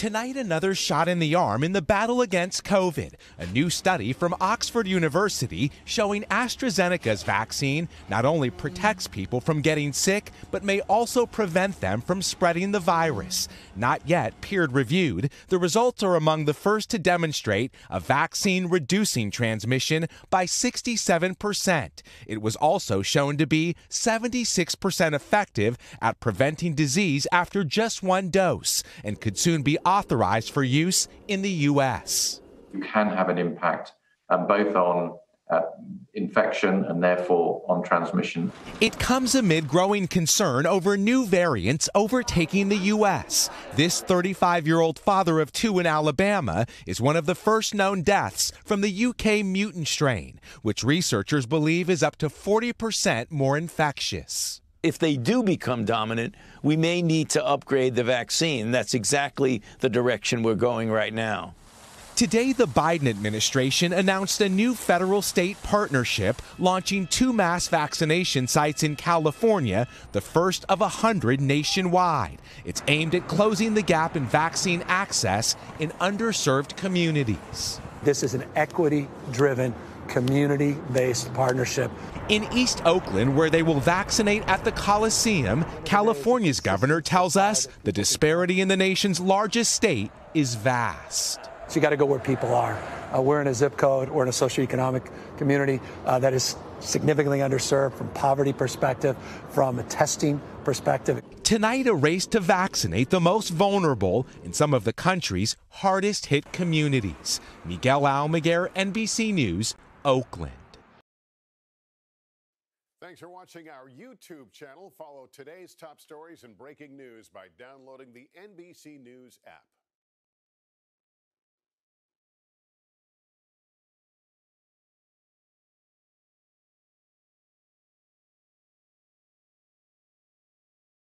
Tonight, another shot in the arm in the battle against COVID. A new study from Oxford University showing AstraZeneca's vaccine not only protects people from getting sick, but may also prevent them from spreading the virus. Not yet peer reviewed, the results are among the first to demonstrate a vaccine reducing transmission by 67%. It was also shown to be 76% effective at preventing disease after just one dose and could soon be authorized for use in the US. You can have an impact um, both on uh, infection and therefore on transmission. It comes amid growing concern over new variants overtaking the U.S. This 35 year old father of two in Alabama is one of the first known deaths from the UK mutant strain, which researchers believe is up to 40% more infectious if they do become dominant, we may need to upgrade the vaccine. That's exactly the direction we're going right now. Today, the Biden administration announced a new federal state partnership launching two mass vaccination sites in California, the first of 100 nationwide. It's aimed at closing the gap in vaccine access in underserved communities. This is an equity driven community based partnership. In East Oakland, where they will vaccinate at the Coliseum, California's governor tells us the disparity in the nation's largest state is vast. So you got to go where people are. Uh, we're in a zip code or in a socioeconomic community uh, that is significantly underserved from poverty perspective, from a testing perspective. Tonight, a race to vaccinate the most vulnerable in some of the country's hardest hit communities. Miguel Almaguer, NBC News, Oakland. Thanks for watching our YouTube channel. Follow today's top stories and breaking news by downloading the NBC News app.